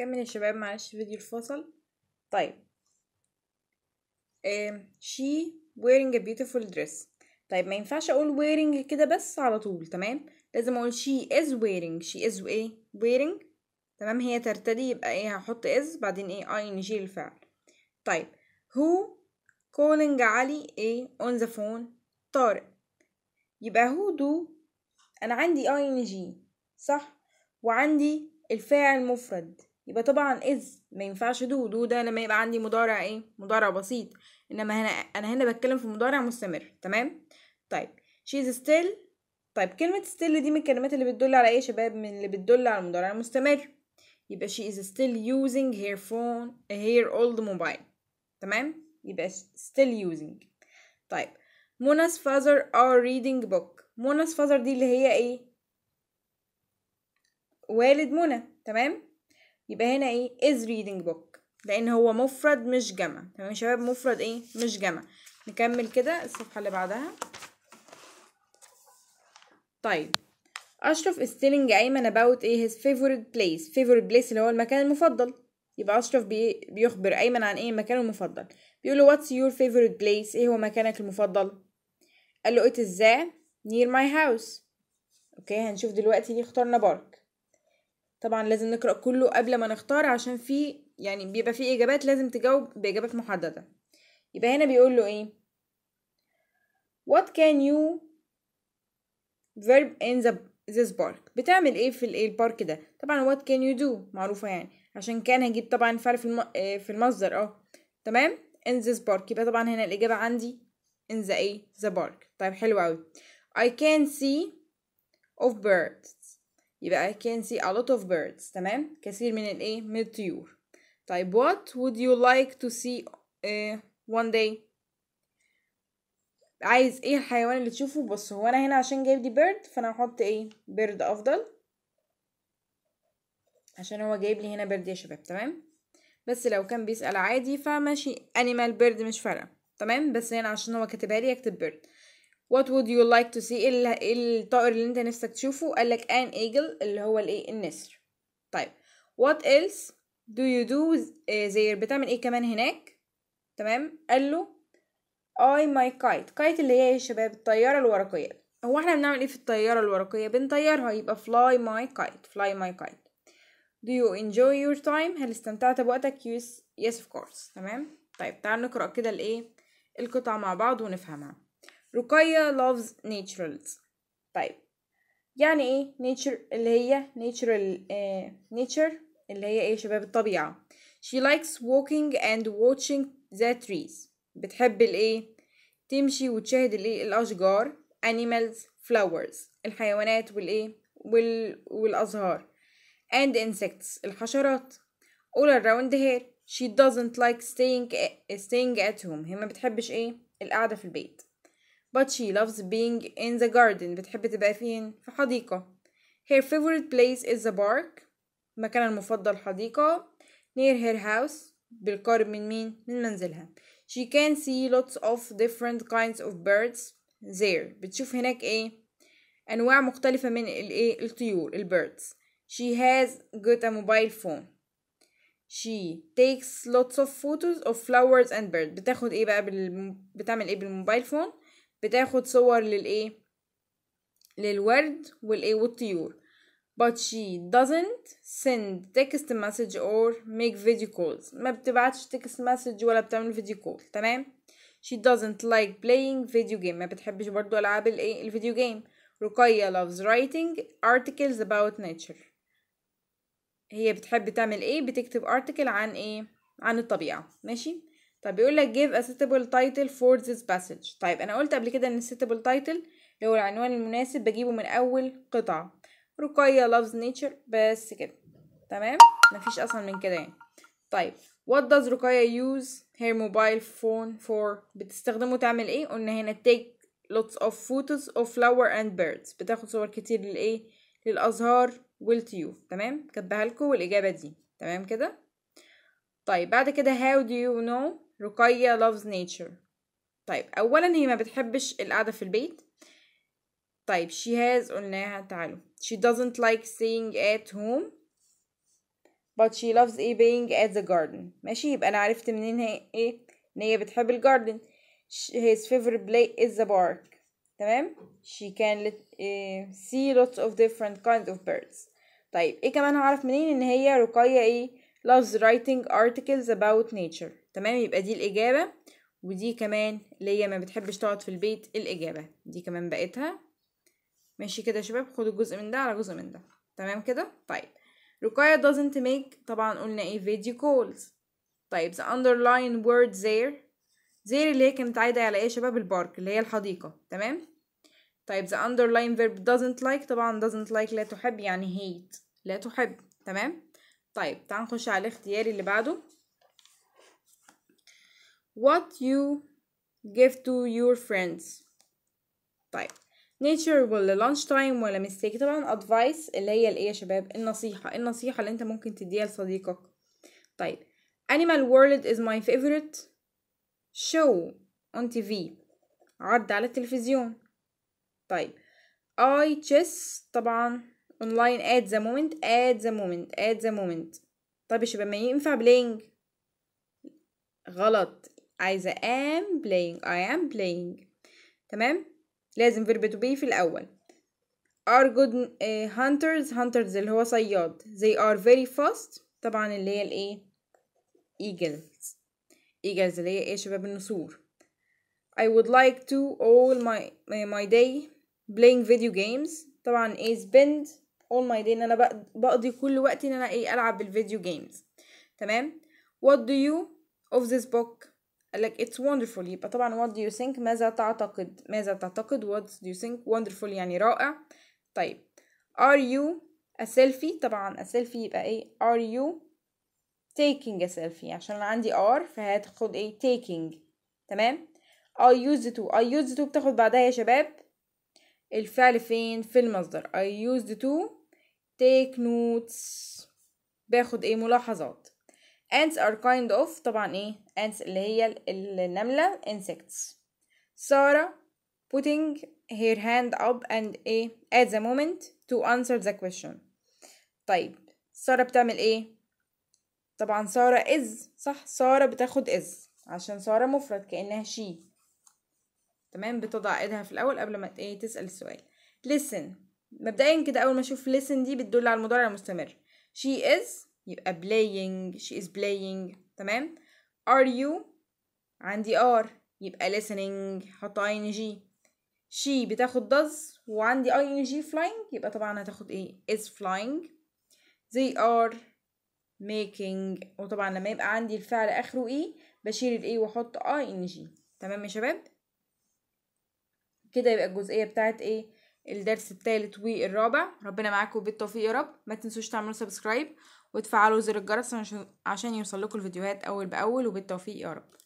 نكمل يا شباب معلش فيديو الفصل طيب she wearing a beautiful dress طيب ما ينفعش اقول wearing كده بس على طول تمام لازم اقول she is wearing she is ايه wearing تمام هي ترتدي يبقى ايه هحط is بعدين ايه ing الفعل طيب who calling علي ايه on the phone طارق يبقى who do انا عندي ing صح وعندي الفاعل مفرد يبقى طبعا إذ ما ينفعش دو دو ده لما يبقى عندي مضارع ايه مضارع بسيط انما هنا انا هنا بتكلم في مضارع مستمر تمام طيب she is still طيب كلمة still دي من الكلمات اللي بتدل على ايه يا شباب من اللي بتدل على المضارع المستمر يبقى she is still using her phone her old mobile تمام يبقى still using طيب Mona's father are reading book Mona's father دي اللي هي ايه والد منى تمام يبقى هنا ايه is reading book لان هو مفرد مش جمع تمام يا شباب مفرد ايه مش جمع نكمل كده الصفحه اللي بعدها طيب اشرف is telling ايمن about ايه his favorite place favorite place اللي هو المكان المفضل يبقى اشرف بي... بيخبر ايمن عن ايه مكانه المفضل بيقول له what's your favorite place ايه هو مكانك المفضل قال له it is the near my house اوكي هنشوف دلوقتي ليه اخترنا بارك طبعا لازم نقرا كله قبل ما نختار عشان في يعني بيبقى في اجابات لازم تجاوب باجابات محدده يبقى هنا بيقول له ايه what can you verb in the this park بتعمل ايه في الايه البارك ده طبعا what can you do معروفه يعني عشان كان هجيب طبعا فعل في الم... آه، في المصدر اه تمام in this park يبقى طبعا هنا الاجابه عندي in the ايه the park طيب حلو قوي I can see of birds يبقى I can see a lot of birds تمام كثير من الايه من الطيور طيب what would you like to see uh, one day عايز ايه الحيوان اللي تشوفه بص هو انا هنا عشان جايب دي بيرد فانا هحط ايه بيرد افضل عشان هو جايب لي هنا بيرد يا شباب تمام بس لو كان بيسأل عادي فماشي انيمال بيرد مش فارقه تمام بس هنا عشان هو كاتبها لي اكتب بيرد what would you like to see ايه, إيه الطائر اللي انت نفسك تشوفه قالك an eagle اللي هو الايه النسر طيب what else do you do there بتعمل ايه كمان هناك تمام قال له I my kite kite اللي هي يا شباب الطيارة الورقية هو احنا بنعمل ايه في الطيارة الورقية بنطيرها يبقى fly my kite fly my kite do you enjoy your time هل استمتعت بوقتك yes yes of course تمام طيب تعال نقرأ كده الايه القطعة مع بعض ونفهمها رقية loves naturals طيب يعني ايه nature اللي هي natural uh, nature اللي هي ايه شباب الطبيعة she likes walking and watching the trees بتحب الايه تمشي وتشاهد الايه الاشجار animals flowers الحيوانات والايه وال... والازهار and insects الحشرات all around her she doesn't like staying staying at home هي ما بتحبش ايه القعدة في البيت But she loves being in the garden بتحب تبقى فين؟ في حديقة Her favorite place is the park مكانها المفضل حديقة Near her house بالقرب من مين؟ من منزلها She can see lots of different kinds of birds there بتشوف هناك ايه؟ أنواع مختلفة من الايه؟ الطيور البيردز She has got a mobile phone she takes lots of photos of flowers and birds بتاخد ايه بقى بال... بتعمل ايه بالموبايل فون بتاخد صور للايه للورد والايه والطيور but she doesn't send text message or make video calls ما بتبعتش text message ولا بتعمل video call تمام she doesn't like playing video game ما بتحبش برضو العاب الايه الفيديو جيم رقية loves writing articles about nature هي بتحب تعمل ايه بتكتب article عن ايه عن الطبيعة ماشي طب بيقول لك give a suitable title for this passage طيب انا قلت قبل كده ان suitable title هو العنوان المناسب بجيبه من اول قطعة رقية loves nature بس كده تمام مفيش اصلا من كده يعني طيب what does رقية use her mobile phone for بتستخدمه تعمل ايه قلنا هنا take lots of photos of flower and birds بتاخد صور كتير للايه للازهار والطيور تمام كتبها لكم والاجابه دي تمام كده طيب بعد كده how do you know رقية loves nature طيب أولا هي ما بتحبش القعدة في البيت طيب she has قلناها تعالوا she doesn't like staying at home but she loves a being at the garden ماشي يبقى أنا عرفت منين هي إيه إن هي بتحب الجاردن his favorite play is the park تمام she can let, uh, see lots of different kinds of birds طيب إيه كمان هعرف منين إن هي رقية إيه loves writing articles about nature تمام يبقى دي الإجابة ودي كمان اللي هي ما بتحبش تقعد في البيت الإجابة دي كمان بقيتها ماشي كده يا شباب خدوا جزء من ده على جزء من ده تمام كده طيب رقاية doesn't make طبعا قلنا ايه video calls طيب the underlying word there there اللي هي كانت عايدة على ايه يا شباب البارك اللي هي الحديقة تمام طيب the underlying verb doesn't like طبعا doesn't like لا تحب يعني hate لا تحب تمام طيب تعال نخش على الاختياري اللي بعده what you give to your friends طيب nature ولا lunch time ولا mistake طبعا advice اللي هي الايه يا شباب النصيحة النصيحة اللي انت ممكن تديها لصديقك طيب animal world is my favorite show on TV عرض على التلفزيون طيب I chess طبعا Online at the moment at the moment at the moment طيب يا شباب ما ينفع playing غلط عايزة am playing I am playing تمام لازم verb to be في الأول are good eh, hunters hunters اللي هو صياد they are very fast طبعا اللي هي الايه eagles eagles اللي هي ايه شباب النسور I would like to all my my day playing video games طبعا ايه spend all my day ان انا بقضي كل وقتي ان انا ايه العب بالفيديو جيمز تمام what do you of this book لك it's wonderful يبقى طبعا what do you think ماذا تعتقد ماذا تعتقد what do you think wonderful يعني رائع طيب are you a selfie طبعا a selfie يبقى ايه are you taking a selfie عشان انا عندي ار فهتاخد ايه taking تمام I used to I used to بتاخد بعدها يا شباب الفعل فين في المصدر I used to take notes باخد ايه ملاحظات ants are kind of طبعا ايه ants اللي هي النملة insects سارة putting her hand up and ايه at the moment to answer the question طيب سارة بتعمل ايه طبعا سارة is صح سارة بتاخد is عشان سارة مفرد كأنها she تمام بتضع ايدها في الاول قبل ما ايه تسأل السؤال listen مبدئيا كده اول ما اشوف listen دي بتدل على المضارع المستمر she is يبقى playing she is playing تمام are you عندي are يبقى listening حط ing she بتاخد does وعندي ing flying يبقى طبعا هتاخد ايه is flying they are making وطبعا لما يبقى عندي الفعل اخره ايه بشيل الايه e واحط ing تمام يا شباب كده يبقى الجزئيه بتاعت ايه الدرس الثالث والرابع ربنا معاكم بالتوفيق يا رب ما تنسوش تعملوا سبسكرايب وتفعلوا زر الجرس عشان يوصل لكم الفيديوهات اول باول وبالتوفيق يا رب